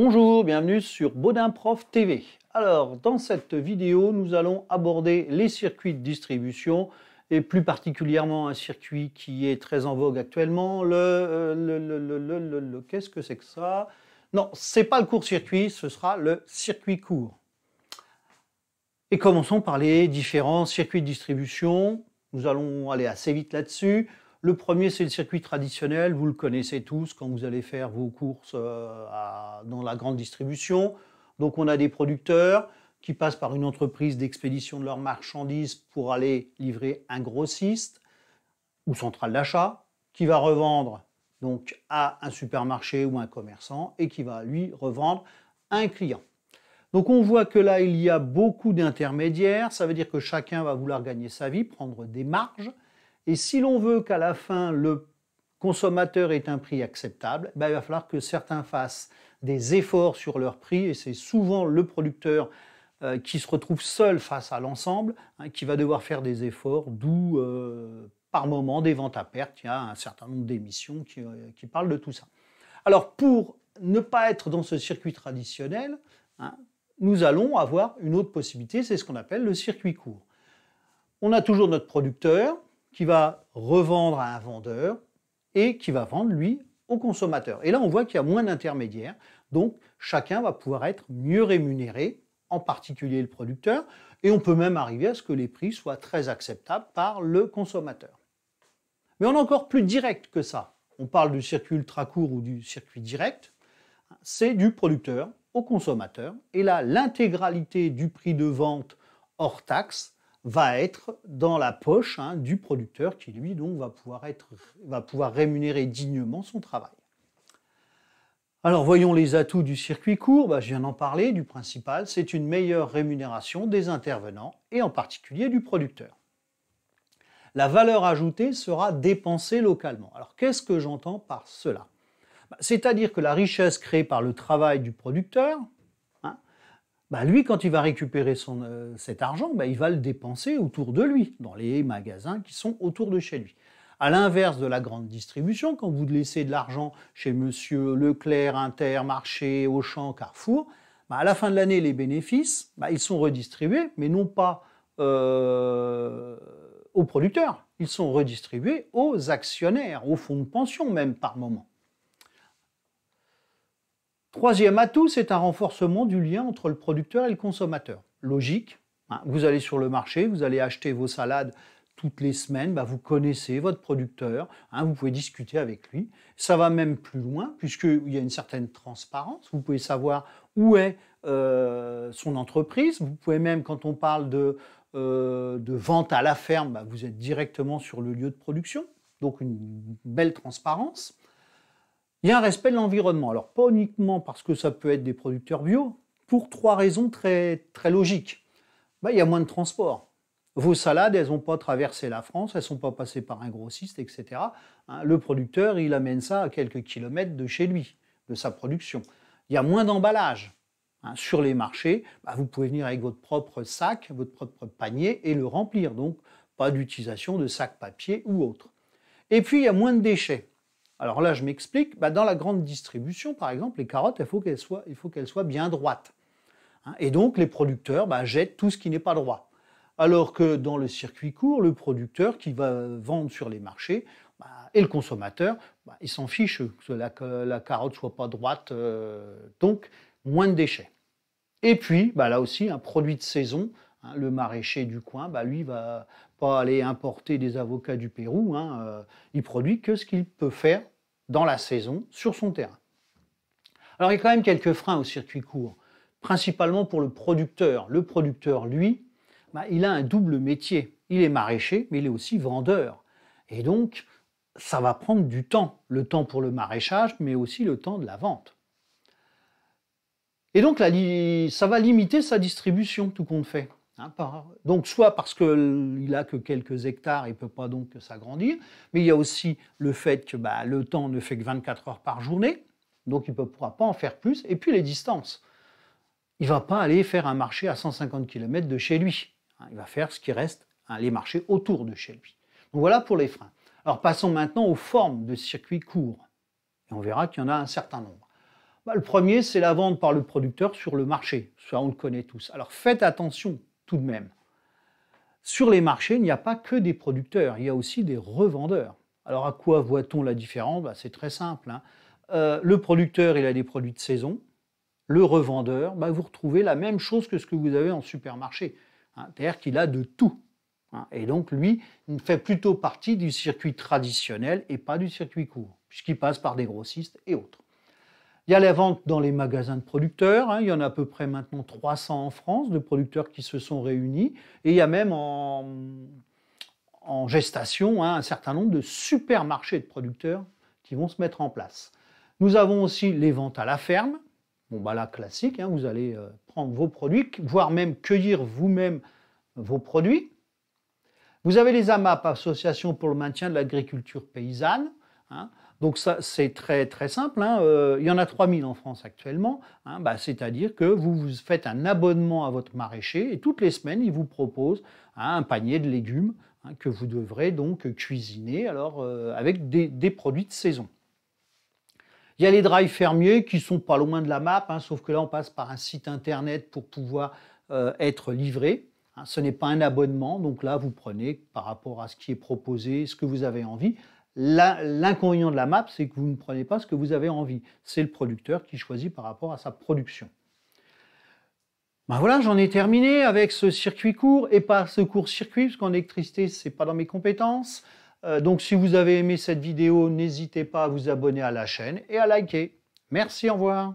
Bonjour, bienvenue sur Baudin Prof TV. Alors, dans cette vidéo, nous allons aborder les circuits de distribution et plus particulièrement un circuit qui est très en vogue actuellement, le... Euh, qu'est-ce que c'est que ça Non, c'est pas le court-circuit, ce sera le circuit court. Et commençons par les différents circuits de distribution. Nous allons aller assez vite là-dessus. Le premier, c'est le circuit traditionnel, vous le connaissez tous quand vous allez faire vos courses euh, dans la grande distribution. Donc on a des producteurs qui passent par une entreprise d'expédition de leurs marchandises pour aller livrer un grossiste ou centrale d'achat qui va revendre donc à un supermarché ou un commerçant et qui va lui revendre à un client. Donc on voit que là, il y a beaucoup d'intermédiaires, ça veut dire que chacun va vouloir gagner sa vie, prendre des marges. Et si l'on veut qu'à la fin, le consommateur ait un prix acceptable, ben, il va falloir que certains fassent des efforts sur leur prix, et c'est souvent le producteur euh, qui se retrouve seul face à l'ensemble, hein, qui va devoir faire des efforts, d'où euh, par moment des ventes à perte. Il y a un certain nombre d'émissions qui, euh, parlent de tout ça. Alors pour ne pas être dans ce circuit traditionnel, hein, nous allons avoir une autre possibilité, c'est ce qu'on appelle le circuit court. On a toujours notre producteur, qui va revendre à un vendeur et qui va vendre, lui, au consommateur. Et là, on voit qu'il y a moins d'intermédiaires, donc chacun va pouvoir être mieux rémunéré, en particulier le producteur, et on peut même arriver à ce que les prix soient très acceptables par le consommateur. Mais on est encore plus direct que ça. On parle du circuit ultra court ou du circuit direct. C'est du producteur au consommateur. Et là, l'intégralité du prix de vente hors taxe va être dans la poche hein, du producteur qui, lui, donc, va pouvoir, être, va pouvoir rémunérer dignement son travail. Alors voyons les atouts du circuit court, bah, je viens d'en parler, du principal, c'est une meilleure rémunération des intervenants et en particulier du producteur. La valeur ajoutée sera dépensée localement. Alors qu'est-ce que j'entends par cela bah, C'est-à-dire que la richesse créée par le travail du producteur, bah, lui, quand il va récupérer euh, cet argent, bah, il va le dépenser autour de lui, dans les magasins qui sont autour de chez lui. À l'inverse de la grande distribution, quand vous laissez de l'argent chez Monsieur Leclerc, Inter, Marché, Auchan, Carrefour, bah, à la fin de l'année, les bénéfices, ils sont redistribués, mais non pas euh, aux producteurs, ils sont redistribués aux actionnaires, aux fonds de pension même par moment. Troisième atout, c'est un renforcement du lien entre le producteur et le consommateur. Logique, hein. vous allez sur le marché, vous allez acheter vos salades toutes les semaines, bah, vous connaissez votre producteur, hein, vous pouvez discuter avec lui. Ça va même plus loin, puisqu'il y a une certaine transparence, vous pouvez savoir où est euh, son entreprise, vous pouvez même, quand on parle de, euh, vente à la ferme, bah, vous êtes directement sur le lieu de production, donc une belle transparence. Il y a un respect de l'environnement. Alors, pas uniquement parce que ça peut être des producteurs bio, pour trois raisons très, très logiques. Ben, il y a moins de transport. Vos salades, elles n'ont pas traversé la France, elles ne sont pas passées par un grossiste, etc. Hein, le producteur, il amène ça à quelques kilomètres de chez lui, de sa production. Il y a moins d'emballage. Hein, sur les marchés, ben, vous pouvez venir avec votre propre sac, votre propre panier et le remplir. Donc, pas d'utilisation de sacs papier ou autre. Et puis, il y a moins de déchets. Alors là, je m'explique. Bah, dans la grande distribution, par exemple, les carottes, il faut qu'elles soient, bien droites. Hein. et donc, les producteurs bah, jettent tout ce qui n'est pas droit. Alors que dans le circuit court, le producteur qui va vendre sur les marchés bah, et le consommateur, ils s'en fichent que la, carotte soit pas droite. Euh, donc, moins de déchets. Et puis, là aussi, un produit de saison, hein, le maraîcher du coin, lui, va, pas aller importer des avocats du Pérou. Hein, euh, il produit que ce qu'il peut faire dans la saison sur son terrain. Alors il y a quand même quelques freins au circuit court, principalement pour le producteur. Le producteur, lui, bah, il a un double métier. Il est maraîcher, mais il est aussi vendeur. Et donc, ça va prendre du temps, le temps pour le maraîchage, mais aussi le temps de la vente. Et donc, ça va limiter sa distribution, tout compte fait. Hein, donc soit parce qu'il a que quelques hectares, il ne peut pas donc s'agrandir, mais il y a aussi le fait que bah, le temps ne fait que 24 heures par journée, donc il ne pourra pas en faire plus, et puis les distances. Il ne va pas aller faire un marché à 150 km de chez lui, hein, il va faire ce qui reste, hein, les marchés autour de chez lui. Donc voilà pour les freins. Alors passons maintenant aux formes de circuits courts, et on verra qu'il y en a un certain nombre bah, le premier, c'est la vente par le producteur sur le marché. Ça, on le connaît tous. Alors faites attention tout de même. Sur les marchés, il n'y a pas que des producteurs, il y a aussi des revendeurs. Alors à quoi voit-on la différence bah, C'est très simple. Hein. Euh, le producteur, il a des produits de saison. Le revendeur, bah, vous retrouvez la même chose que ce que vous avez en supermarché. Hein. C'est-à-dire qu'il a de tout. Hein. Et donc lui, il fait plutôt partie du circuit traditionnel et pas du circuit court, puisqu'il passe par des grossistes et autres. Il y a les ventes dans les magasins de producteurs. Hein. il y en a à peu près maintenant 300 en France de producteurs qui se sont réunis. Et il y a même en, gestation hein, un certain nombre de supermarchés de producteurs qui vont se mettre en place. Nous avons aussi les ventes à la ferme. Bon, bah là, classique, hein. vous allez euh, prendre vos produits, voire même cueillir vous-même vos produits. Vous avez les AMAP, Association pour le maintien de l'agriculture paysanne. Hein. Donc ça, c'est très très simple. Hein. Euh, il y en a 3000 en France actuellement. Hein. Bah, c'est-à-dire que vous, vous faites un abonnement à votre maraîcher et toutes les semaines, il vous propose un panier de légumes que vous devrez donc cuisiner alors, euh, avec des, produits de saison. Il y a les drives fermiers qui sont pas loin de la map, sauf que là, on passe par un site internet pour pouvoir euh, être livré. ce n'est pas un abonnement, donc là, vous prenez par rapport à ce qui est proposé, ce que vous avez envie. L'inconvénient de la map, c'est que vous ne prenez pas ce que vous avez envie. C'est le producteur qui choisit par rapport à sa production. Ben voilà, j'en ai terminé avec ce circuit court et pas ce court-circuit, parce qu'en électricité, ce n'est pas dans mes compétences. Euh, donc si vous avez aimé cette vidéo, n'hésitez pas à vous abonner à la chaîne et à liker. Merci, au revoir.